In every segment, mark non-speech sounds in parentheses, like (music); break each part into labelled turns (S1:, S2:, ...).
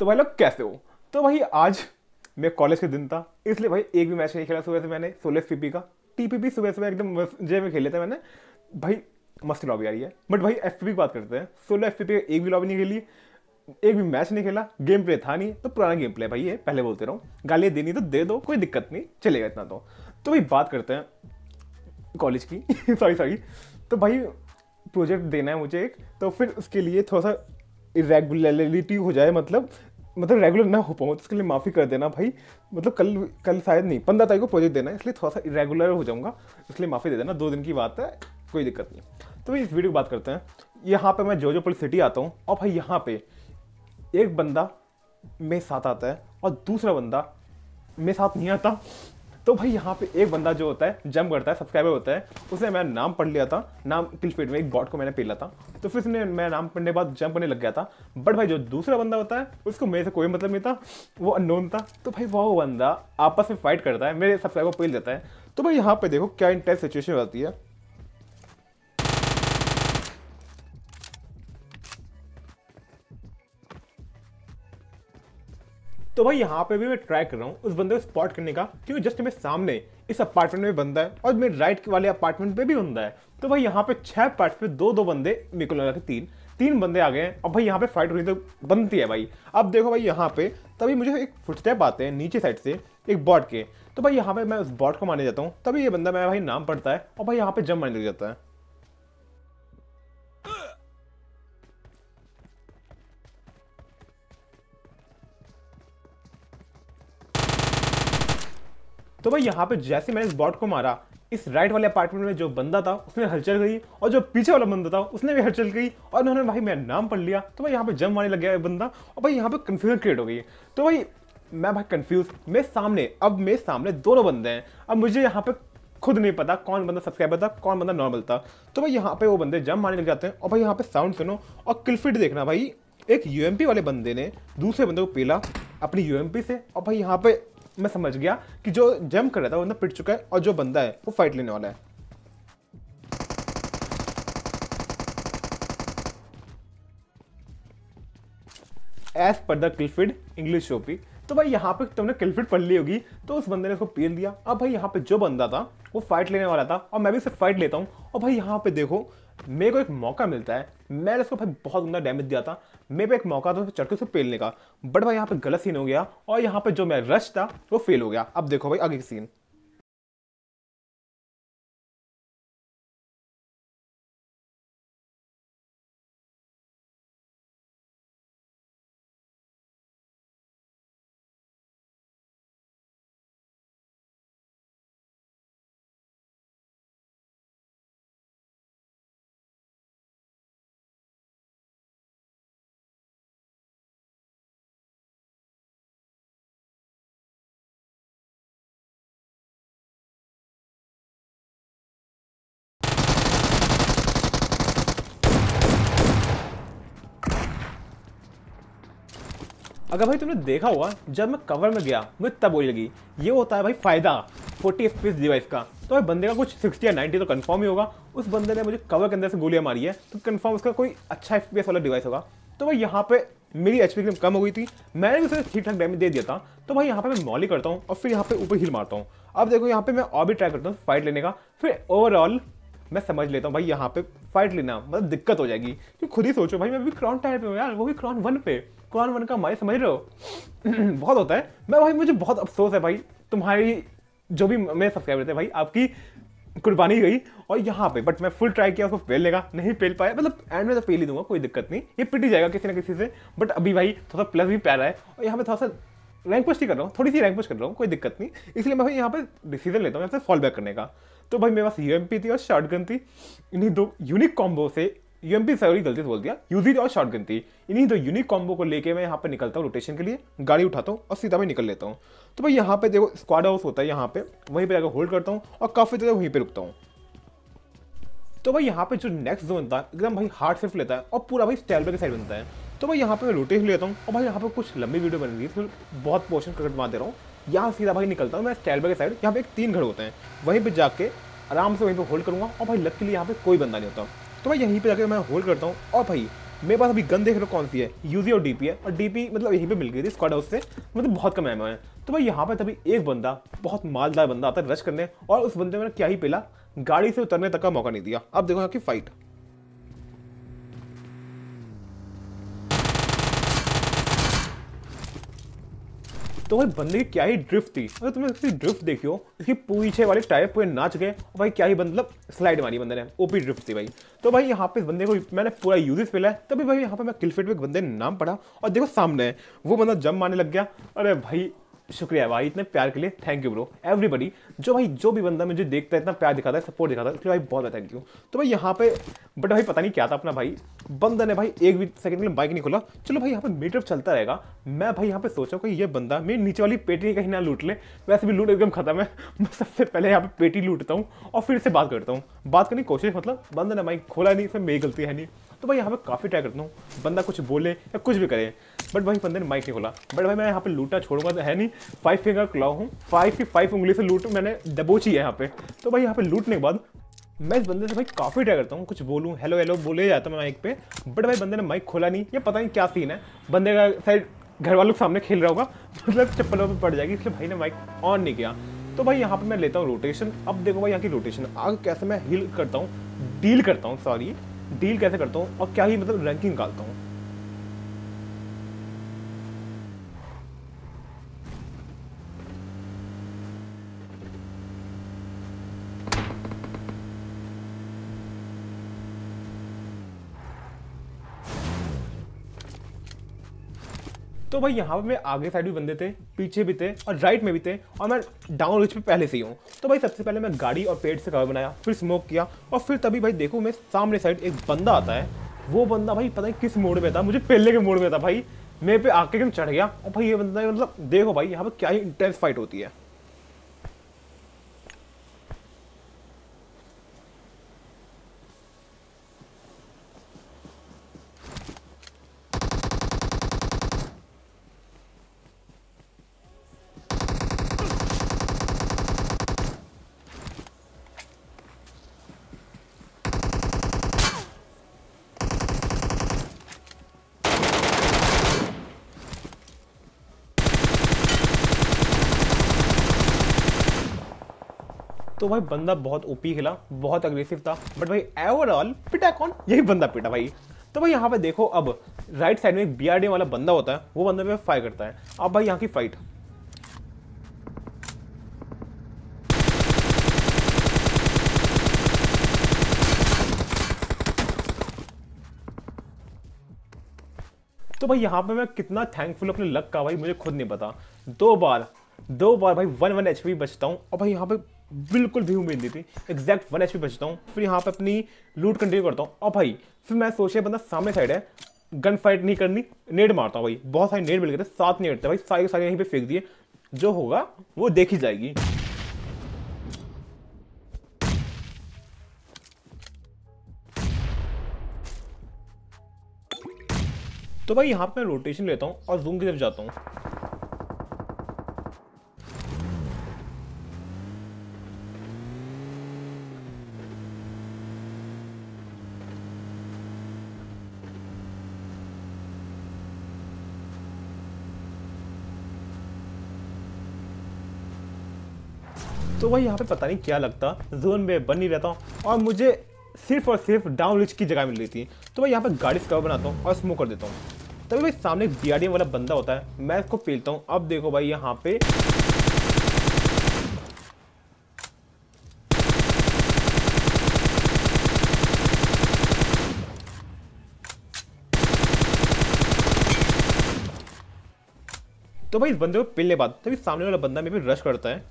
S1: तो भाई लोग कैसे हो तो भाई आज मैं कॉलेज के दिन था इसलिए भाई एक भी मैच नहीं खेला सुबह से मैंने सोलह सी का टी सुबह सुबह एकदम जे में खेले थे मैंने भाई मस्त लॉबी आ रही है बट भाई एफ की बात करते हैं सोलह एफ पी एक भी लॉबी नहीं खेली एक भी मैच नहीं खेला गेम प्ले था नहीं तो पुराना गेम प्ले भाई ये पहले बोलते रहो गालियाँ देनी तो दे दो कोई दिक्कत नहीं चलेगा इतना तो तो भाई बात करते हैं कॉलेज की सॉरी (laughs) सॉरी तो भाई प्रोजेक्ट देना है मुझे एक तो फिर उसके लिए थोड़ा सा इरेगुलरिटी हो जाए मतलब मतलब रेगुलर ना हो पाऊँ तो उसके लिए माफ़ी कर देना भाई मतलब कल कल शायद नहीं पंद्रह तारीख को प्रोजेक्ट देना है इसलिए थोड़ा सा इरेगुलर हो जाऊँगा इसलिए माफ़ी दे देना दो दिन की बात है कोई दिक्कत नहीं तो इस वीडियो की बात करते हैं यहाँ पर मैं जोजोपुर सिटी आता हूँ और भाई यहाँ पर एक बंदा मेरे साथ आता है और दूसरा बंदा मेरे साथ नहीं आता तो भाई यहाँ पे एक बंदा जो होता है जंप करता है सब्सक्राइबर होता है उसने मैं नाम पढ़ लिया था नाम किल में एक बॉट को मैंने पेला था तो फिर उसने मैं नाम पढ़ने के बाद जंप करने लग गया था बट भाई जो दूसरा बंदा होता है उसको मेरे से कोई मतलब नहीं था वो अननोन था तो भाई वो बंदा आपस में फाइट करता है मेरे सब्सक्राइबर पेल देता है तो भाई यहाँ पे देखो क्या इंटेंस सिचुएशन होती है तो भाई यहाँ पे भी मैं ट्राई कर रहा हूँ उस बंदे को स्पॉट करने का क्योंकि जस्ट मेरे सामने इस अपार्टमेंट में बंदा है और मेरे राइट वाले अपार्टमेंट पे भी बंदा है तो भाई यहाँ पे छह पार्ट पे दो दो बंदे मेरे को लगा कि तीन तीन बंदे आ गए हैं अब भाई यहाँ पे फाइट होनी तो बनती है भाई अब देखो भाई यहाँ पे तभी मुझे एक फुटस्टेप आते हैं नीचे साइड से एक बॉट के तो भाई यहाँ पे मैं उस बॉट को मारने जाता हूँ तभी ये बंदा मेरा भाई नाम पड़ता है और भाई यहाँ पे जम मारने लग जाता है तो भाई यहाँ पे जैसे मैंने इस बॉट को मारा इस राइट वाले अपार्टमेंट में जो बंदा था उसने हलचल गई और जो पीछे वाला बंदा था उसने भी हलचल गई और उन्होंने भाई मेरा नाम पढ़ लिया तो भाई यहाँ पे जम मारने लग गया बंदा और भाई यहाँ पे कन्फ्यूजन क्रिएट हो गई तो भाई मैं भाई कंफ्यूज मेरे सामने अब मेरे सामने दोनों बंदे हैं अब मुझे यहाँ पे खुद नहीं पता कौन बंदा सब्सक्राइबर था कौन बंदा नॉर्मल था तो भाई यहाँ पे वो बंदे जम मारने लग जाते हैं और भाई यहाँ पे साउंड सुनो और क्लफिट देखना भाई एक यूएमपी वाले बंदे ने दूसरे बंदे को पीला अपनी यूएमपी से और भाई यहाँ पे मैं समझ गया कि जो जम कर रहा था वो बंदा पिट चुका है और जो बंदा है वो फाइट लेने वाला है as per the क्लिफिड English OP तो भाई यहाँ पे तुमने किलफिट पढ़ ली होगी तो उस बंदे ने उसको पील दिया अब भाई यहाँ पे जो बंदा था वो फाइट लेने वाला था और मैं भी उसे फाइट लेता हूँ और भाई यहाँ पे देखो मेरे को एक मौका मिलता है मैंने उसको भाई बहुत गंदा डैमेज दिया था मेरे पे एक मौका था चढ़ के उसको पेलने का बट भाई यहाँ पे गलत सीन हो गया और यहाँ पे जो मैं रश था वो फेल हो गया अब देखो भाई आगे सीन अगर भाई तुमने देखा होगा जब मैं कवर में गया मुझे तब वही लगी ये होता है भाई फ़ायदा 40 एफ डिवाइस का तो भाई बंदे का कुछ 60 या 90 तो कंफर्म ही होगा उस बंदे ने मुझे कवर के अंदर से गोलियां मारी है तो कंफर्म उसका कोई अच्छा एफ वाला डिवाइस होगा तो भाई यहाँ पे मेरी एच पी कम हो गई थी मैंने भी उसे ठीक ठाक डैमेज दे दिया था तो भाई यहाँ पे मैं मॉली करता हूँ और फिर यहाँ पे ऊपर हिल मारता हूँ अब देखो यहाँ पे मैं और भी ट्राई करता हूँ फाइट लेने का फिर ओवरऑल मैं समझ लेता हूँ भाई यहाँ पे फाइट लेना मतलब दिक्कत हो जाएगी तो खुद ही सोचो भाई मैं भी क्रॉन टाइम पे हूँ यार वो भी क्रॉन वन पे क्रॉन वन का माई समझ रहे हो (clears throat) बहुत होता है मैं भाई मुझे बहुत अफसोस है भाई तुम्हारी जो भी मेरे सब्सक्राइबर थे भाई आपकी कुर्बानी गई और यहाँ पे बट मैं फुल ट्राई किया उसको फेल लेगा नहीं फेल पाया मतलब एंड में तो फेल ही दूंगा कोई दिक्कत नहीं ये पिट ही जाएगा किसी ना किसी से बट अभी भाई थोड़ा सा प्लस भी प्यारा है और यहाँ पे थोड़ा सा रैंक पुश ही कर रहा हूँ थोड़ी सी रैंक पुश कर रहा हूँ कोई दिक्कत नहीं इसलिए मैं भाई यहाँ पे डिसीजन लेता हूँ यहाँ से फॉल बैक करने का तो भाई मेरे पास यू थी और गन थी इन्हीं दो यूनिक कॉम्बो से यू एम सॉरी गलती से बोल दिया यूजी और गन थी इन्हीं दो यूनिक कॉम्बो को लेके मैं यहाँ पर निकलता हूँ रोटेशन के लिए गाड़ी उठाता हूँ और सीधा मैं निकल लेता हूँ तो भाई यहाँ पे देखो स्क्वाड हाउस होता है यहाँ पे वहीं पर जाकर होल्ड करता हूँ और काफ़ी ज़्यादा वहीं पर रुकता हूँ तो भाई यहाँ पे जो नेक्स्ट जोन था एकदम भाई हार्ड सिर्फ लेता है और पूरा भाई स्टैलबे के साइड बनता है तो भाई यहाँ पे मैं रोटेशन लेता हूँ और भाई यहाँ पे कुछ लंबी वीडियो बन रही है तो बहुत पोर्शन कट मार दे रहा हूँ यहाँ सीधा भाई निकलता हूँ मैं स्टैलबे के साइड यहाँ पे एक तीन घर होते हैं वहीं पर जाके आराम से वहीं पर होल्ड करूँगा और भाई लक के लिए यहाँ पे कोई बंदा नहीं होता तो भाई यहीं पर जाकर मैं होल्ड करता हूँ और भाई मेरे पास अभी गन देख रहे हो कौन सी है यूजी और डीपी है और डीपी मतलब यहीं पे मिल गई थी स्क्वाड हाउस से मतलब बहुत कम एमओ है तो भाई यहाँ पर तभी एक बंदा बहुत मालदार बंदा आता है रश करने और उस बंदे ने क्या ही पेला गाड़ी से उतरने तक का मौका नहीं दिया अब देखो यहाँ की फाइट तो भाई बंदे की क्या ही ड्रिफ्ट थी अगर तुमने इसकी ड्रिफ्ट देखियो इसकी पीछे वाले टायर पूरे नाच गए भाई क्या ही मतलब स्लाइड मारी बंदे ने ओपी ड्रिफ्ट थी भाई तो भाई यहाँ पे इस बंदे को मैंने पूरा यूजेस मिला है तभी भाई यहाँ पे मैं किलफेट में बंदे ने नाम पढ़ा और देखो सामने वो बंदा जम मारने लग गया अरे भाई शुक्रिया भाई इतने प्यार के लिए थैंक यू ब्रो एवरीबडी जो भाई जो भी बंदा मुझे देखता है इतना प्यार दिखाता है सपोर्ट दिखाता है उसके भाई बहुत थैंक यू तो भाई यहाँ पे बट भाई पता नहीं क्या था अपना भाई बंदा ने भाई एक भी सेकंड के लिए बाइक नहीं खोला चलो भाई यहाँ पे मीटर चलता रहेगा मैं भाई यहाँ पे सोचा कि ये बंदा मेरी नीचे वाली पेटी कहीं ना लूट ले वैसे भी लूट एकदम खत्म है (laughs) मैं सबसे पहले यहाँ पे पेटी लूटता हूँ और फिर से बात करता हूँ बात करने की कोशिश मतलब बंदा ने भाई खोला नहीं इसमें मेरी गलती है नहीं तो भाई यहाँ पे काफ़ी ट्राई करता हूँ बंदा कुछ बोले या कुछ भी करे बट वही बंदे ने माइक नहीं खोला बट भाई मैं यहाँ पे लूटा छोड़ूंगा तो है नहीं फाइव फिंगर क्लाउ हूँ फाइव की फाइव उंगली से लूट मैंने दबोची है यहाँ पे तो भाई यहाँ पे लूटने के बाद मैं इस बंदे से भाई काफ़ी ट्राई करता हूँ कुछ बोलूँ हेलो हेलो बोले जाता मैं माइक पे बट भाई बंदे ने माइक खोला नहीं ये पता नहीं क्या सीन है बंदे का शायद घर वालों के सामने खेल रहा होगा मतलब चप्पल पर पड़ जाएगी इसलिए भाई ने माइक ऑन नहीं किया तो भाई यहाँ पे मैं लेता हूँ रोटेशन अब देखो भाई यहाँ की रोटेशन आगे कैसे मैं हील करता हूँ डील करता हूँ सॉरी डील कैसे करता हूँ और क्या ही मतलब रैंकिंग निकालता हूँ तो भाई यहाँ पर मैं आगे साइड भी बंदे थे पीछे भी थे और राइट में भी थे और मैं डाउन रिच पे पहले से ही हूँ तो भाई सबसे पहले मैं गाड़ी और पेड़ से कवर बनाया फिर स्मोक किया और फिर तभी भाई देखो मैं सामने साइड एक बंदा आता है वो बंदा भाई पता है किस मोड़ में था मुझे पहले के मोड़ में था भाई मेरे पे आके एकदम चढ़ गया और भाई ये बंदा मतलब देखो भाई यहाँ पर क्या ही इंटेंस फाइट होती है तो भाई बंदा बहुत ओपी हिला बहुत अग्रेसिव था बट भाई एवरऑल पिटा कौन यही बंदा पिटा भाई तो भाई यहाँ पे देखो अब राइट साइड में बी वाला बंदा होता है वो बंदा पे फायर करता है अब भाई यहाँ की फाइट तो भाई यहाँ पे मैं कितना थैंकफुल अपने लक का भाई मुझे खुद नहीं पता दो बार दो बार भाई वन वन एच बचता हूँ और भाई यहाँ पे बिल्कुल भी उम्मीद नहीं थी एग्जैक्ट वन एच बचता हूँ फिर यहाँ पे अपनी लूट कंटिन्यू करता हूँ और भाई फिर मैं सोचा बंदा सामने साइड है गन फाइट नहीं करनी नेट मारता हूँ भाई बहुत सारे नेट मिल गए थे सात नेट थे भाई सारे सारे यहीं पे फेंक दिए जो होगा वो देखी जाएगी तो भाई यहाँ पे मैं रोटेशन लेता हूँ और जूम की तरफ जाता हूँ तो वही यहाँ पे पता नहीं क्या लगता जोन में बन नहीं रहता हूँ और मुझे सिर्फ और सिर्फ डाउन रिच की जगह मिल रही थी तो मैं यहाँ पर गाड़ी से कवर बनाता हूँ और स्मोक कर देता हूँ तभी भाई सामने एक बी वाला बंदा होता है मैं इसको पेलता हूँ अब देखो भाई यहाँ पे तो भाई इस बंदे को पिलने बाद तभी सामने वाला बंदा मेरे पे रश करता है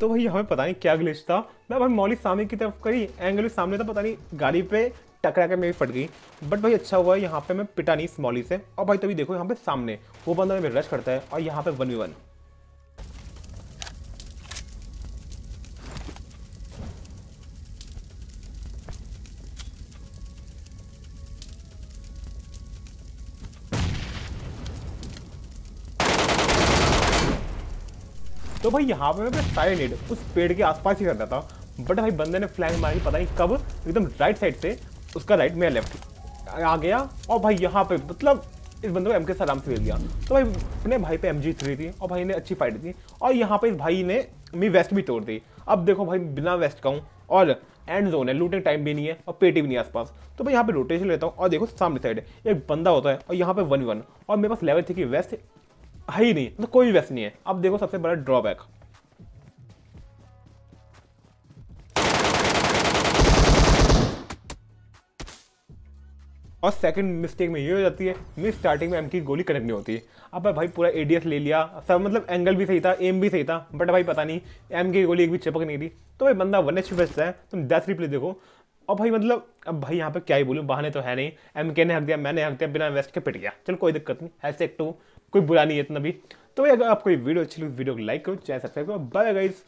S1: तो भाई हमें पता नहीं क्या ग्लिच था मैं भाई मौली सामने की तरफ करी एंगल सामने था पता नहीं गाड़ी पे टकरा के मेरी फट गई बट भाई अच्छा हुआ है यहाँ पे मैं पिटा नहीं इस मौली से और भाई तभी देखो यहाँ पे सामने वो बंदा मेरे रश करता है और यहाँ पे वन वी वन तो भाई यहाँ पे मैं अपना सारे नेड उस पेड़ के आसपास ही कर रहा था बट भाई बंदे ने फ्लैंग मारी पता नहीं कब एकदम राइट साइड से उसका राइट मेरा लेफ्ट आ गया और भाई यहाँ पे मतलब इस बंदे को एम के आराम से मिल गया तो भाई अपने भाई पे एम जी थ्री थी और भाई ने अच्छी फाइट दी और यहाँ पे इस भाई ने मी वेस्ट भी तोड़ दी अब देखो भाई बिना वेस्ट का हूँ और एंड जोन है लूटने टाइम भी नहीं है और पेटी भी नहीं आसपास तो भाई यहाँ पे रोटेशन लेता हूँ और देखो सामने साइड एक बंदा होता है और यहाँ पे वन वन और मेरे पास लेवल थी कि वेस्ट है ही नहीं मतलब तो कोई भी वैसे नहीं है अब देखो सबसे बड़ा ड्रॉबैक और सेकंड मिस्टेक में ये हो जाती है मिस स्टार्टिंग में एम की गोली कनेक्ट नहीं होती है अब भाई पूरा एडीएस ले लिया सब मतलब एंगल भी सही था एम भी सही था बट भाई पता नहीं एम की गोली एक भी चिपक नहीं थी तो भाई बंदा वन एच बेस्ट है तुम डेथ रिप्ले देखो और भाई मतलब अब भाई यहाँ पे क्या ही बोलूँ बहाने तो है नहीं एम के ने हक दिया मैंने हक दिया बिना वेस्ट के पिट गया चल कोई दिक्कत नहीं हैश एक टू कोई बुरा नहीं है इतना भी तो अगर आपको ये वीडियो अच्छी लगी वीडियो को लाइक करो चैनल सब्सक्राइब करो बाय गाइज